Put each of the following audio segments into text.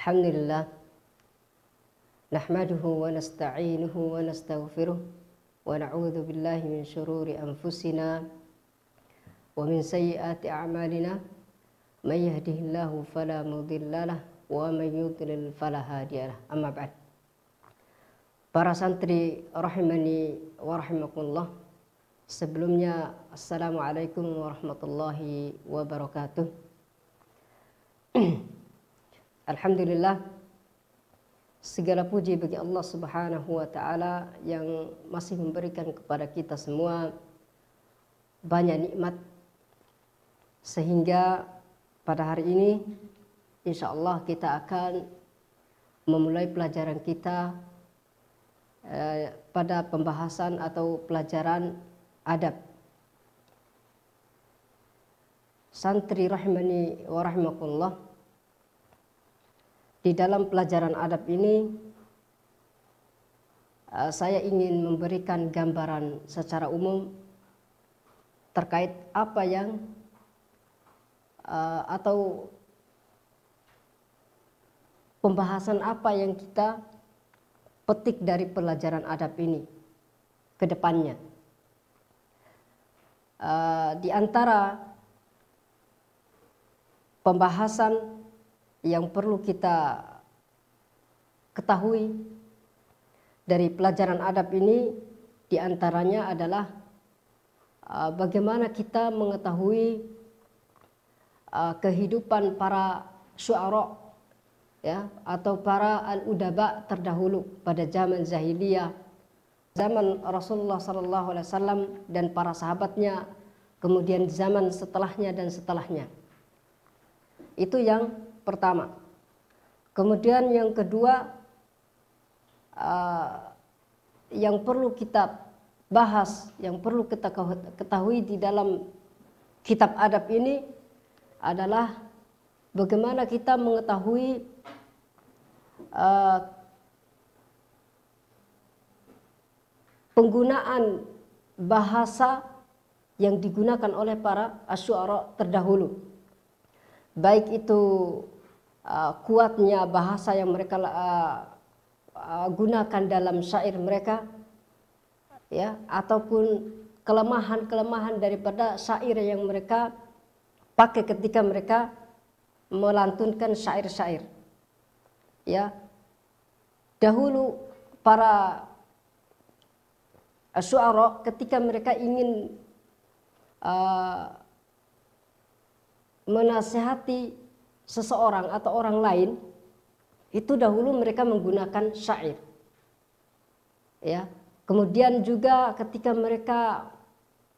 الحمد لله نحمده ونستعينه ونستغفره ونعوذ بالله من شرور أنفسنا ومن سيئات أعمالنا من يهده الله فلا مضل له ومن يضلل فلا هادي له أما بعد Para santri rahimani wa rahimakumullah Sebelumnya Assalamualaikum warahmatullahi wabarakatuh Alhamdulillah segala puji bagi Allah Subhanahu wa taala yang masih memberikan kepada kita semua banyak nikmat sehingga pada hari ini insya Allah kita akan memulai pelajaran kita eh, pada pembahasan atau pelajaran adab santri rahimani wa rahimakumullah di dalam pelajaran adab ini eh, saya ingin memberikan gambaran secara umum terkait apa yang eh, atau pembahasan apa yang kita petik dari pelajaran adab ini ke depannya. Eh, di antara pembahasan yang perlu kita ketahui dari pelajaran adab ini diantaranya adalah uh, bagaimana kita mengetahui uh, kehidupan para syuara ya atau para al-udaba terdahulu pada zaman jahiliyah zaman Rasulullah sallallahu alaihi wasallam dan para sahabatnya kemudian zaman setelahnya dan setelahnya itu yang pertama. Kemudian yang kedua uh, yang perlu kita bahas, yang perlu kita ketahui di dalam kitab adab ini adalah bagaimana kita mengetahui uh, penggunaan bahasa yang digunakan oleh para asyuara terdahulu. Baik itu Uh, kuatnya bahasa yang mereka uh, uh, gunakan dalam syair mereka ya ataupun kelemahan-kelemahan daripada syair yang mereka pakai ketika mereka melantunkan syair-syair ya dahulu para suara ketika mereka ingin uh, menasehati seseorang atau orang lain itu dahulu mereka menggunakan syair ya kemudian juga ketika mereka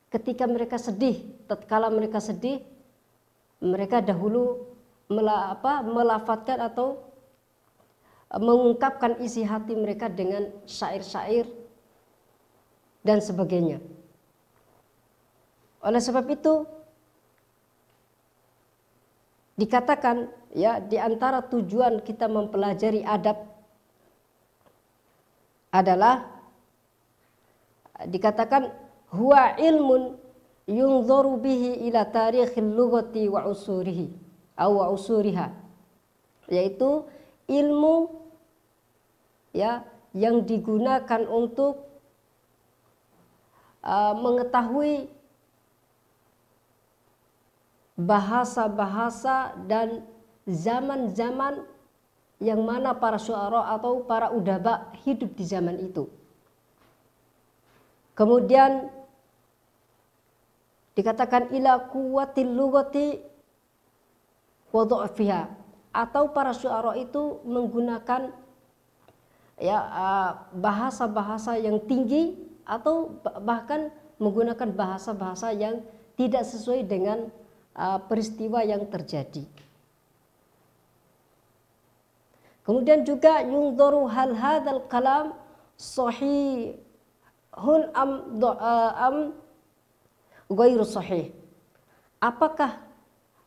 ketika mereka sedih tatkala mereka sedih mereka dahulu mela, apa, melafatkan atau eh, mengungkapkan isi hati mereka dengan syair-syair dan sebagainya oleh sebab itu dikatakan ya di antara tujuan kita mempelajari adab adalah dikatakan huwa ilmun yunzaru bihi ila tarikhil lughati wa usurihi aw wa usuriha yaitu ilmu ya yang digunakan untuk uh, mengetahui bahasa-bahasa dan zaman-zaman yang mana para suara atau para udaba hidup di zaman itu. Kemudian dikatakan ila kuwati lugati wadu'fiha atau para suara itu menggunakan ya bahasa-bahasa yang tinggi atau bahkan menggunakan bahasa-bahasa yang tidak sesuai dengan Eh, peristiwa yang terjadi. Kemudian juga yungdoru hal hadal kalam sahihun am do, eh, am ghairu sahih. Apakah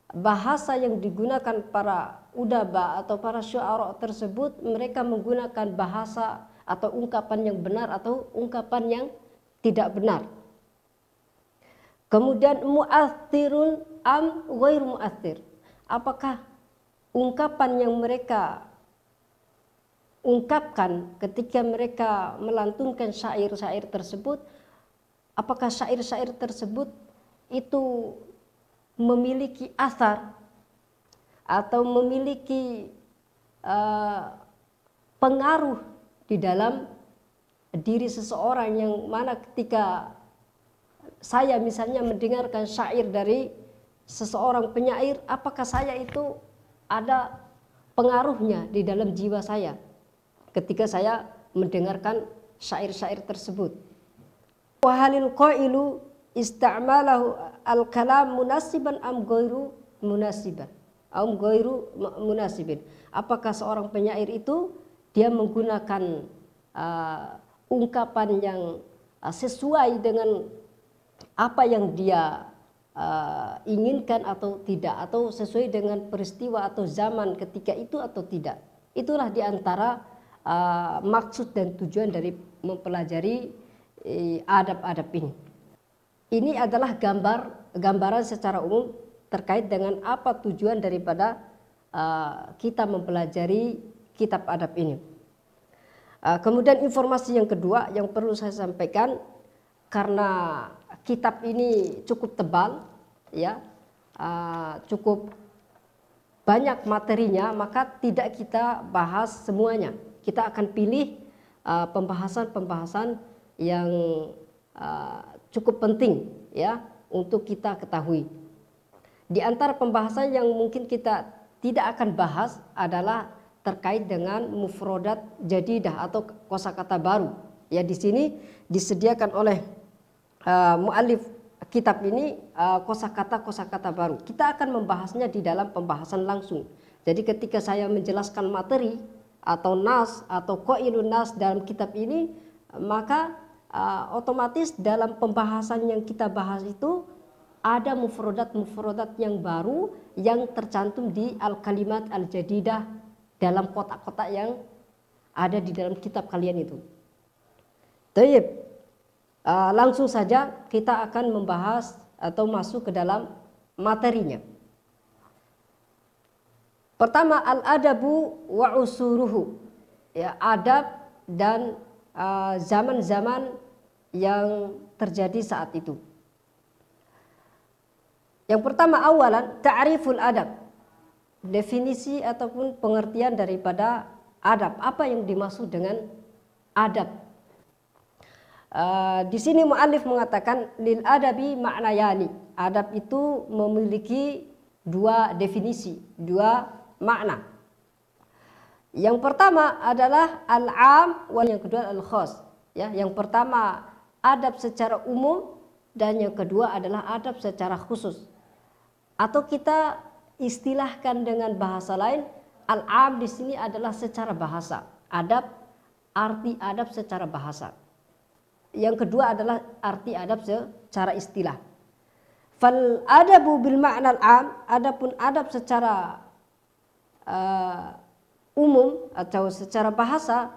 bahasa yang digunakan para udaba atau para syuara tersebut mereka menggunakan bahasa atau ungkapan yang benar atau ungkapan yang tidak benar. Kemudian mu'athirun am ghair mu'athir. Apakah ungkapan yang mereka ungkapkan ketika mereka melantunkan syair-syair tersebut apakah syair-syair tersebut itu memiliki asar atau memiliki uh, pengaruh di dalam diri seseorang yang mana ketika saya misalnya mendengarkan syair dari seseorang penyair, apakah saya itu ada pengaruhnya di dalam jiwa saya ketika saya mendengarkan syair-syair tersebut. Wahalil qailu istamalahu al-kalam munasiban am ghairu munasiban. Am ghairu munasibin. Apakah seorang penyair itu dia menggunakan uh, ungkapan yang uh, sesuai dengan apa yang dia uh, inginkan atau tidak atau sesuai dengan peristiwa atau zaman ketika itu atau tidak. Itulah diantara uh, maksud dan tujuan dari mempelajari eh, adab-adab uh, ini. Ini adalah gambar gambaran secara umum terkait dengan apa tujuan daripada uh, kita mempelajari kitab adab ini. Uh, kemudian informasi yang kedua yang perlu saya sampaikan karena kitab ini cukup tebal, ya, ah, cukup banyak materinya, maka tidak kita bahas semuanya. Kita akan pilih ah, pembahasan-pembahasan yang ah, cukup penting, ya, untuk kita ketahui. Di antara pembahasan yang mungkin kita tidak akan bahas adalah terkait dengan mufrodat jadidah atau kosakata baru. Ya, di sini disediakan oleh Eh, mualif kitab ini uh, kosakata kosakata baru. Kita akan membahasnya di dalam pembahasan langsung. Jadi ketika saya menjelaskan materi atau nas atau koilun nas dalam kitab ini, maka uh, otomatis dalam pembahasan yang kita bahas itu ada mufrodat-mufrodat yang baru yang tercantum di al-kalimat al-jadidah dalam kotak-kotak yang ada di dalam kitab kalian itu. Taib. Eh, langsung saja kita akan membahas atau masuk ke dalam materinya. Pertama al-adabu wa usuruhu. Ya, adab dan eh, zaman-zaman uh, yang terjadi saat itu. Yang pertama awalan ta'riful adab. Definisi ataupun pengertian daripada adab. Apa yang dimaksud dengan adab? Eh, di sini mu'alif mengatakan lil adabi yani. Adab itu memiliki dua definisi, dua makna. Yang pertama adalah al-am wal yang kedua al-khos. Ya, yang pertama adab secara umum dan yang kedua adalah adab secara khusus. Atau kita istilahkan dengan bahasa lain, al-am di sini adalah secara bahasa. Adab arti adab secara bahasa. Yang kedua adalah arti adab secara istilah. Fal adabu bil ma'nal am, adapun adab secara uh, umum atau secara bahasa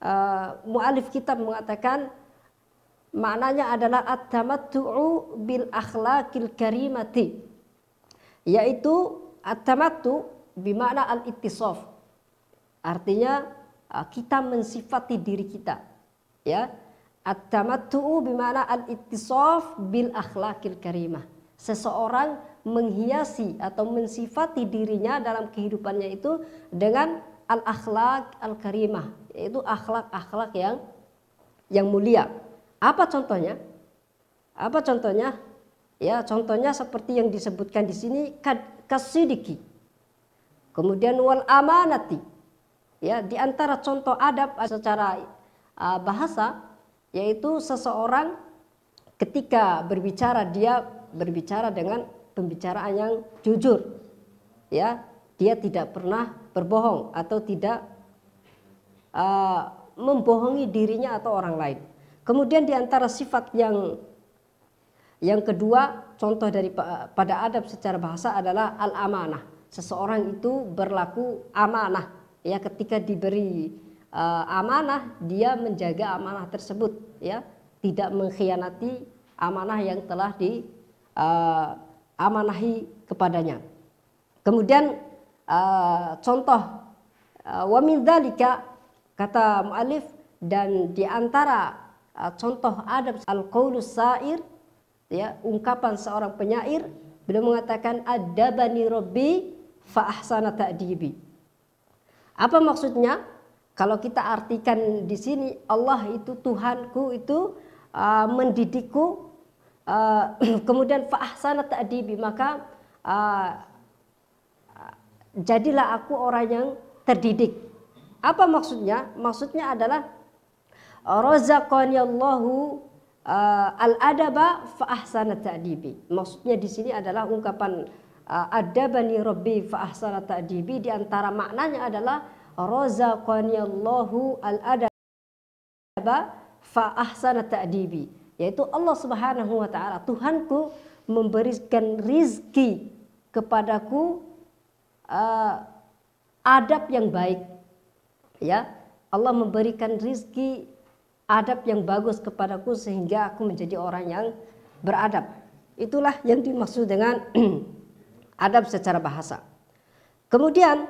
uh, mualif kitab mengatakan maknanya adalah at-tamattu'u bil akhlaqil karimati yaitu at-tamattu bimakna al-ittisaf artinya eh, kita mensifati diri kita ya At-tamattu'u bimana al-ittisaf bil akhlakil karimah. Seseorang menghiasi atau mensifati dirinya dalam kehidupannya itu dengan al-akhlak al-karimah, yaitu akhlak-akhlak yang yang mulia. Apa contohnya? Apa contohnya? Ya, contohnya seperti yang disebutkan di sini kasidiki. Kemudian wal amanati. Ya, di antara contoh adab secara ah, bahasa yaitu seseorang ketika berbicara dia berbicara dengan pembicaraan yang jujur ya dia tidak pernah berbohong atau tidak uh, membohongi dirinya atau orang lain kemudian diantara sifat yang yang kedua contoh dari e, pada adab secara bahasa adalah al amanah seseorang itu berlaku amanah ya ketika diberi uh, amanah, dia menjaga amanah tersebut, ya, tidak mengkhianati amanah yang telah diamanahi eh, uh, kepadanya. Kemudian uh, contoh uh, kata mualif dan di antara uh, contoh adab al-qaulus sa'ir ya ungkapan seorang penyair beliau mengatakan adabani rabbi fa ahsana ta'dibi. Apa maksudnya? Kalau kita artikan di sini Allah itu Tuhanku itu uh, mendidikku uh, kemudian fa'ahsana ta'dibi maka uh, jadilah aku orang yang terdidik. Apa maksudnya? Maksudnya adalah razaqani Allahu uh, al-adaba fa'ahsana ta'dibi. Maksudnya di sini adalah ungkapan uh, adabani rabbi fa'ahsana ta'dibi di antara maknanya adalah razaqaniyallahu al-adaba fa ahsana ta'dibi yaitu Allah Subhanahu wa taala Tuhanku memberikan rizki kepadaku uh, adab yang baik ya Allah memberikan rizki adab yang bagus kepadaku sehingga aku menjadi orang yang beradab itulah yang dimaksud dengan adab secara bahasa kemudian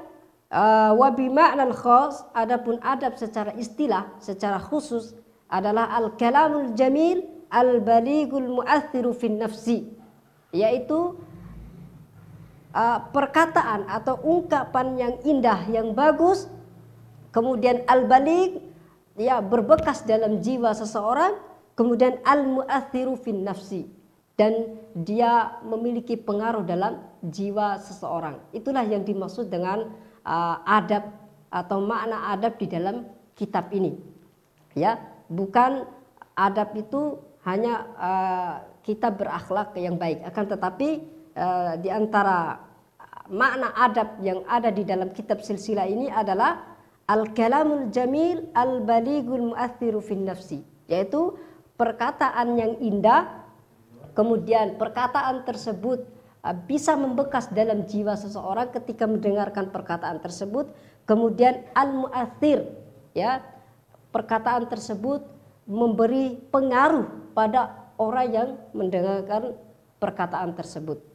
wabi eh, wa khos adapun adab secara istilah secara khusus adalah al kalamul jamil al baligul mu'athiru fin nafsi yaitu uh, perkataan atau ungkapan yang indah yang bagus kemudian al balig ya berbekas dalam jiwa seseorang kemudian al mu'athiru fin nafsi dan dia memiliki pengaruh dalam jiwa seseorang itulah yang dimaksud dengan uh, adab atau makna adab di dalam kitab ini. Ya, bukan adab itu hanya uh, kita berakhlak yang baik, akan tetapi uh, di antara makna adab yang ada di dalam kitab silsilah ini adalah al-kalamul jamil al-baligul mu'athiru fin nafsi, yaitu perkataan yang indah kemudian perkataan tersebut Uh, bisa membekas dalam jiwa seseorang ketika mendengarkan perkataan tersebut kemudian al muathir ya perkataan tersebut memberi pengaruh pada orang yang mendengarkan perkataan tersebut